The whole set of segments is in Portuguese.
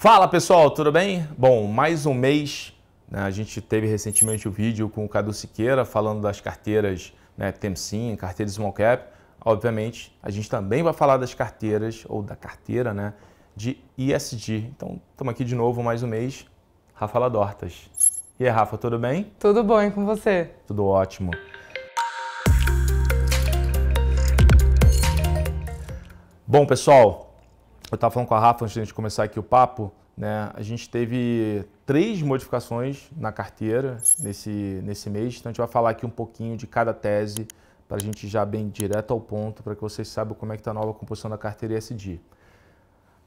Fala pessoal, tudo bem? Bom, mais um mês. Né, a gente teve recentemente o um vídeo com o Cadu Siqueira falando das carteiras né, Temsim, carteira Small Cap. Obviamente, a gente também vai falar das carteiras, ou da carteira, né? De ISD. Então, estamos aqui de novo mais um mês. Rafa Ladortas. E aí, Rafa, tudo bem? Tudo bom, e com você? Tudo ótimo. Bom, pessoal, eu estava falando com a Rafa antes de a gente começar aqui o papo, né? A gente teve três modificações na carteira nesse, nesse mês, então a gente vai falar aqui um pouquinho de cada tese para a gente já bem direto ao ponto, para que vocês saibam como é que está a nova composição da carteira ESG.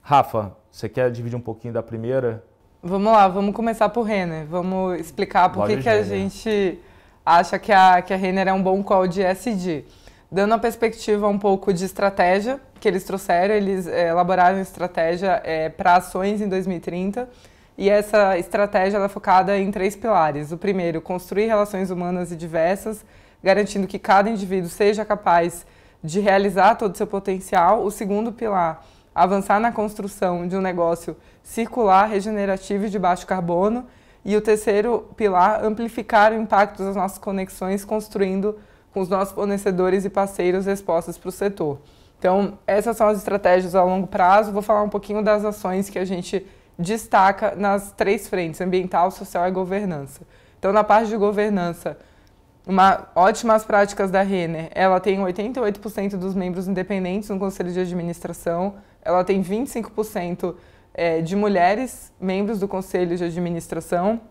Rafa, você quer dividir um pouquinho da primeira? Vamos lá, vamos começar por Renner. Vamos explicar por que, que a gente acha que a, que a Renner é um bom call de ESG. Dando a perspectiva um pouco de estratégia, que eles trouxeram, eles é, elaboraram estratégia é, eh, para ações em 2030 e essa estratégia é focada em três pilares. O primeiro, construir relações humanas e diversas, garantindo que cada indivíduo seja capaz de realizar todo o seu potencial. O segundo pilar, avançar na construção de um negócio circular, regenerativo e de baixo carbono. E o terceiro pilar, amplificar o impacto das nossas conexões, construindo com os nossos fornecedores e parceiros respostas para o setor. Então, essas são as estratégias a longo prazo. Vou falar um pouquinho das ações que a gente destaca nas três frentes: ambiental, social e governança. Então, na parte de governança, uma ótimas práticas da Renner. Ela tem 88% dos membros independentes no conselho de administração. Ela tem 25% é, de mulheres membros do conselho de administração.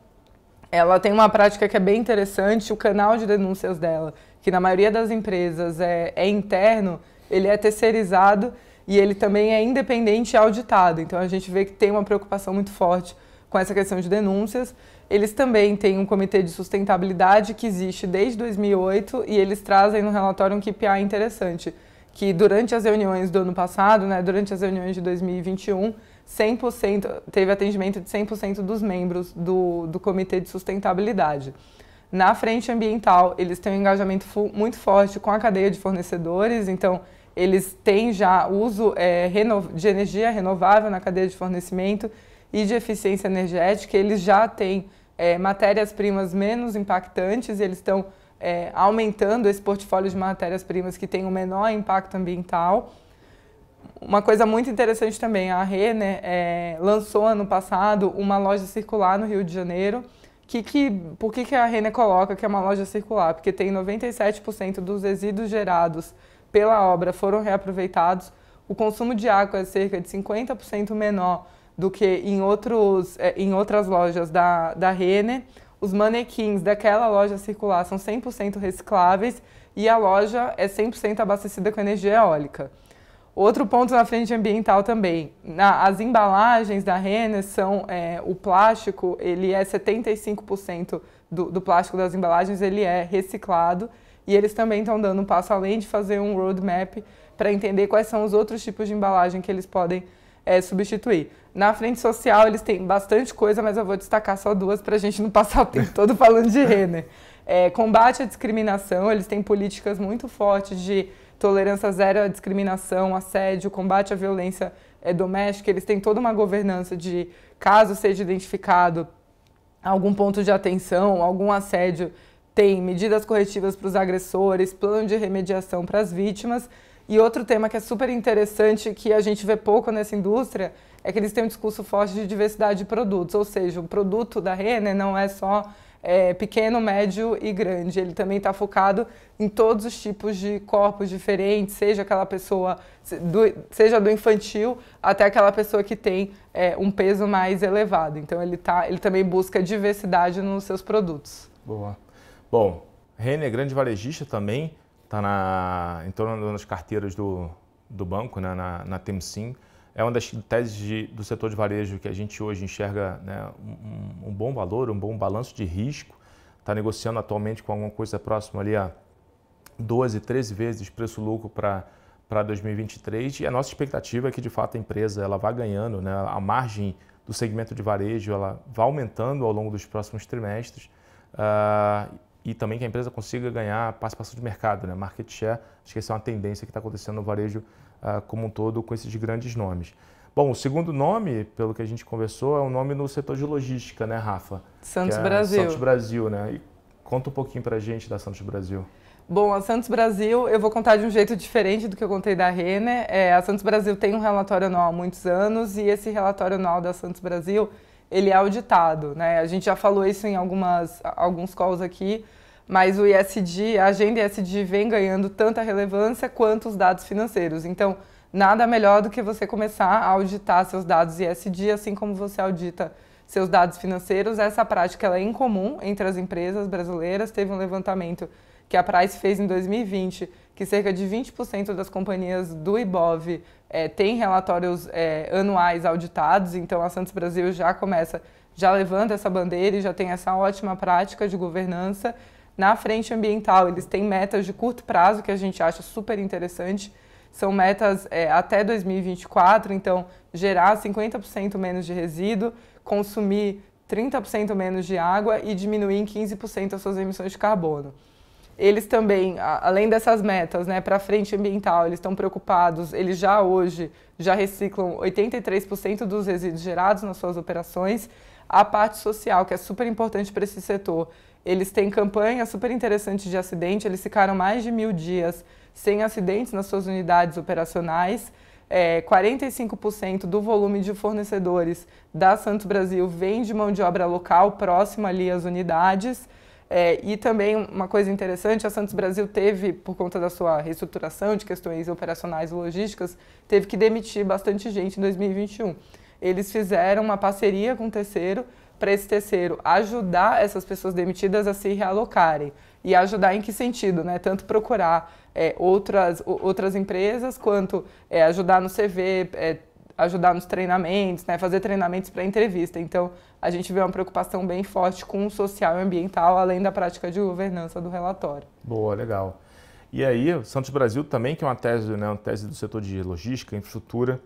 Ela tem uma prática que é bem interessante, o canal de denúncias dela, que na maioria das empresas é, é interno ele é terceirizado e ele também é independente e auditado. Então a gente vê que tem uma preocupação muito forte com essa questão de denúncias. Eles também têm um comitê de sustentabilidade que existe desde 2008 e eles trazem no relatório um KPI interessante, que durante as reuniões do ano passado, né, durante as reuniões de 2021, 100% teve atendimento de 100% dos membros do, do comitê de sustentabilidade. Na frente ambiental, eles têm um engajamento muito forte com a cadeia de fornecedores, então eles têm já uso é, de energia renovável na cadeia de fornecimento e de eficiência energética, eles já têm é, matérias-primas menos impactantes, eles estão é, aumentando esse portfólio de matérias-primas que tem um menor impacto ambiental. Uma coisa muito interessante também, a Renner é, lançou ano passado uma loja circular no Rio de Janeiro, que, que, por que, que a Renner coloca que é uma loja circular? Porque tem 97% dos resíduos gerados pela obra foram reaproveitados. O consumo de água é cerca de 50% menor do que em, outros, é, em outras lojas da, da Renner. Os manequins daquela loja circular são 100% recicláveis e a loja é 100% abastecida com energia eólica. Outro ponto na frente ambiental também. Na, as embalagens da Renner são é, o plástico, ele é 75% do, do plástico das embalagens, ele é reciclado e eles também estão dando um passo além de fazer um roadmap para entender quais são os outros tipos de embalagem que eles podem é, substituir. Na frente social, eles têm bastante coisa, mas eu vou destacar só duas para a gente não passar o tempo todo falando de Renner. É, combate à discriminação, eles têm políticas muito fortes de tolerância zero à discriminação, assédio, combate à violência é, doméstica. Eles têm toda uma governança de caso seja identificado algum ponto de atenção, algum assédio tem medidas corretivas para os agressores, plano de remediação para as vítimas. E outro tema que é super interessante, que a gente vê pouco nessa indústria, é que eles têm um discurso forte de diversidade de produtos, ou seja, o produto da Renner não é só é, pequeno, médio e grande. Ele também está focado em todos os tipos de corpos diferentes, seja aquela pessoa, do, seja do infantil até aquela pessoa que tem é, um peso mais elevado. Então ele, tá, ele também busca diversidade nos seus produtos. Boa. Bom, Renner, grande varejista também, está em torno das carteiras do, do banco, né, na, na Temsim. É uma das teses de, do setor de varejo que a gente hoje enxerga né, um, um, bom valor, um bom balanço de risco. Está negociando atualmente com alguma coisa próxima ali a 12, 13 vezes preço-lucro para 2023. E a nossa expectativa é que, de fato, a empresa ela vá ganhando, né, a margem do segmento de varejo ela vá aumentando ao longo dos próximos trimestres. Ah, e também que a empresa consiga ganhar participação de mercado, né? market share. Acho que essa é uma tendência que está acontecendo no varejo uh, como um todo com esses grandes nomes. Bom, o segundo nome, pelo que a gente conversou, é um nome no setor de logística, né, Rafa? Santos é Brasil. Santos Brasil, né? E conta um pouquinho para a gente da Santos Brasil. Bom, a Santos Brasil, eu vou contar de um jeito diferente do que eu contei da Renner. É, a Santos Brasil tem um relatório anual há muitos anos e esse relatório anual da Santos Brasil ele é auditado, né? A gente já falou isso em algumas, alguns calls aqui, mas o ISD, a agenda ISD vem ganhando tanta relevância quanto os dados financeiros. Então, nada melhor do que você começar a auditar seus dados ISD, assim como você audita seus dados financeiros. Essa prática ela é incomum entre as empresas brasileiras. Teve um levantamento que a Price fez em 2020, que cerca de 20% das companhias do IBOV é, tem relatórios é, anuais auditados, então a Santos Brasil já começa, já levanta essa bandeira e já tem essa ótima prática de governança. Na frente ambiental, eles têm metas de curto prazo que a gente acha super interessante. São metas é, até 2024, então gerar 50% menos de resíduo, consumir 30% menos de água e diminuir em 15% as suas emissões de carbono eles também, além dessas metas, né, para frente ambiental, eles estão preocupados, eles já hoje já reciclam 83% dos resíduos gerados nas suas operações. A parte social, que é super importante para esse setor, eles têm campanha super interessante de acidente, eles ficaram mais de mil dias sem acidentes nas suas unidades operacionais. É, 45% do volume de fornecedores da Santos Brasil vem de mão de obra local, próxima ali às unidades. É, e também uma coisa interessante, a Santos Brasil teve, por conta da sua reestruturação de questões operacionais e logísticas, teve que demitir bastante gente em 2021. Eles fizeram uma parceria com o terceiro para esse terceiro ajudar essas pessoas demitidas a se realocarem. E ajudar em que sentido? Né? Tanto procurar é, outras, outras empresas, quanto é, ajudar no CV, é, ajudar nos treinamentos, né, fazer treinamentos para entrevista. Então, a gente vê uma preocupação bem forte com o social e ambiental, além da prática de governança do relatório. Boa, legal. E aí, o Santos Brasil também, que é uma tese, né, uma tese do setor de logística, infraestrutura,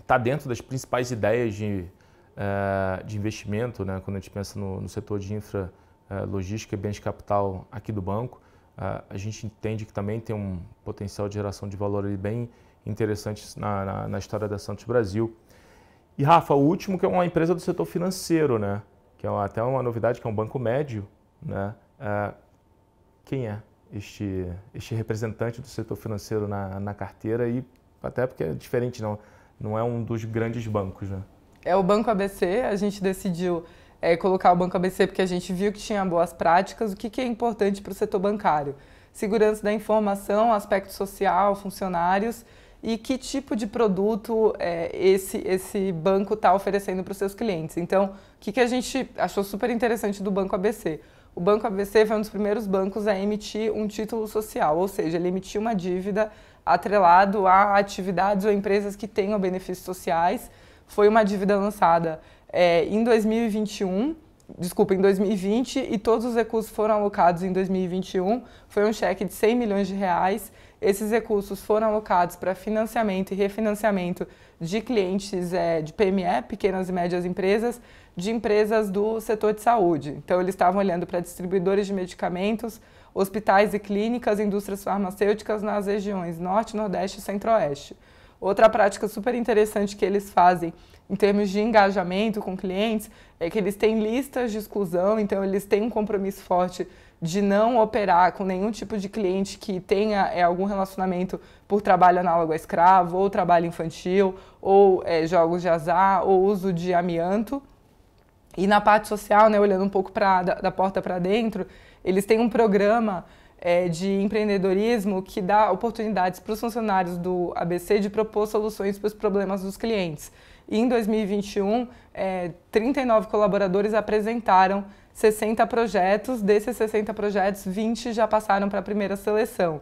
está dentro das principais ideias de, uh, de investimento, né, quando a gente pensa no, no setor de infra, uh, logística e bens de capital aqui do banco. Uh, a gente entende que também tem um potencial de geração de valor ali bem interessantes na, na, na, história da Santos Brasil. E Rafa, o último que é uma empresa do setor financeiro, né? Que é uma, até uma novidade, que é um banco médio, né? É, quem é este, este representante do setor financeiro na, na carteira e até porque é diferente, não, não é um dos grandes bancos, né? É o Banco ABC, a gente decidiu é, colocar o Banco ABC porque a gente viu que tinha boas práticas, o que, que é importante para o setor bancário. Segurança da informação, aspecto social, funcionários e que tipo de produto é, esse, esse banco está oferecendo para os seus clientes. Então, o que, que a gente achou super interessante do Banco ABC? O Banco ABC foi um dos primeiros bancos a emitir um título social, ou seja, ele emitiu uma dívida atrelado a atividades ou empresas que tenham benefícios sociais. Foi uma dívida lançada é, em 2021, desculpa, em 2020, e todos os recursos foram alocados em 2021. Foi um cheque de 100 milhões de reais esses recursos foram alocados para financiamento e refinanciamento de clientes é, de PME, pequenas e médias empresas, de empresas do setor de saúde. Então, eles estavam olhando para distribuidores de medicamentos, hospitais e clínicas, indústrias farmacêuticas nas regiões Norte, Nordeste e Centro-Oeste. Outra prática super interessante que eles fazem em termos de engajamento com clientes é que eles têm listas de exclusão, então eles têm um compromisso forte de não operar com nenhum tipo de cliente que tenha é, algum relacionamento por trabalho análogo a escravo, ou trabalho infantil, ou é, jogos de azar, ou uso de amianto. E na parte social, né, olhando um pouco pra, da, da porta para dentro, eles têm um programa é, de empreendedorismo que dá oportunidades para os funcionários do ABC de propor soluções para os problemas dos clientes. E em 2021, 39 é, colaboradores apresentaram 60 projetos, desses 60 projetos, 20 já passaram para a primeira seleção.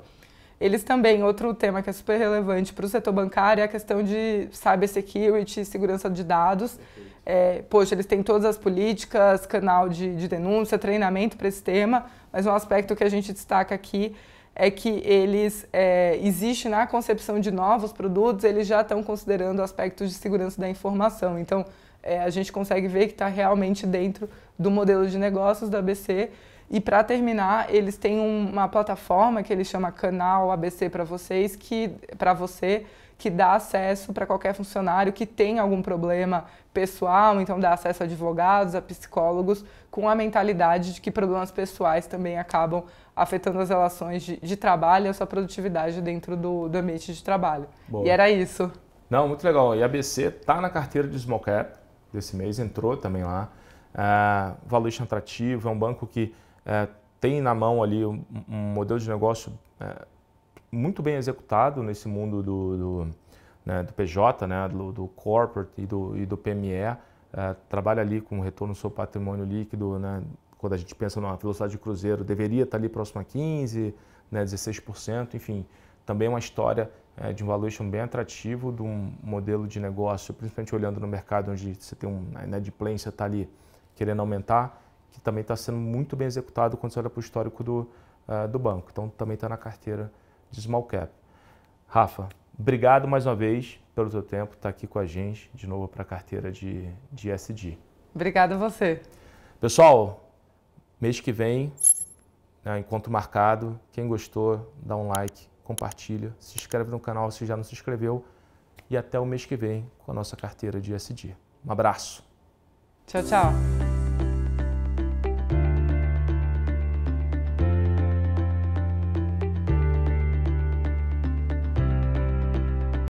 Eles também, outro tema que é super relevante para o setor bancário é a questão de cybersecurity, segurança de dados. É, poxa, eles têm todas as políticas, canal de, de denúncia, treinamento para esse tema, mas um aspecto que a gente destaca aqui é que eles, é, existe na concepção de novos produtos, eles já estão considerando aspectos de segurança da informação. Então, é, a gente consegue ver que está realmente dentro do modelo de negócios da ABC. E para terminar, eles têm uma plataforma que eles chamam Canal ABC para vocês, que para você que dá acesso para qualquer funcionário que tem algum problema pessoal, então dá acesso a advogados, a psicólogos, com a mentalidade de que problemas pessoais também acabam afetando as relações de, de trabalho e a sua produtividade dentro do, do ambiente de trabalho. Boa. E era isso. Não, muito legal. E a ABC está na carteira de Small Cap desse mês, entrou também lá. É, valuation atrativo, é um banco que é, tem na mão ali um, um modelo de negócio é, muito bem executado nesse mundo do, do, né, do PJ, né, do, do, corporate e do, e do PME. É, trabalha ali com retorno sobre patrimônio líquido, né, quando a gente pensa numa velocidade de cruzeiro, deveria estar ali próximo a 15%, né, 16%, enfim. Também uma história é, de um valuation bem atrativo, de um modelo de negócio, principalmente olhando no mercado onde você tem uma inadimplência, está ali querendo aumentar, que também está sendo muito bem executado quando você olha para o histórico do, uh, do banco. Então também está na carteira de small cap. Rafa, obrigado mais uma vez pelo seu tempo, está aqui com a gente de novo para a carteira de, de SD. Obrigado a você. Pessoal, mês que vem, né, encontro marcado. Quem gostou, dá um like compartilha, se inscreve no canal se já não se inscreveu e até o mês que vem com a nossa carteira de SD. Um abraço. Tchau, tchau.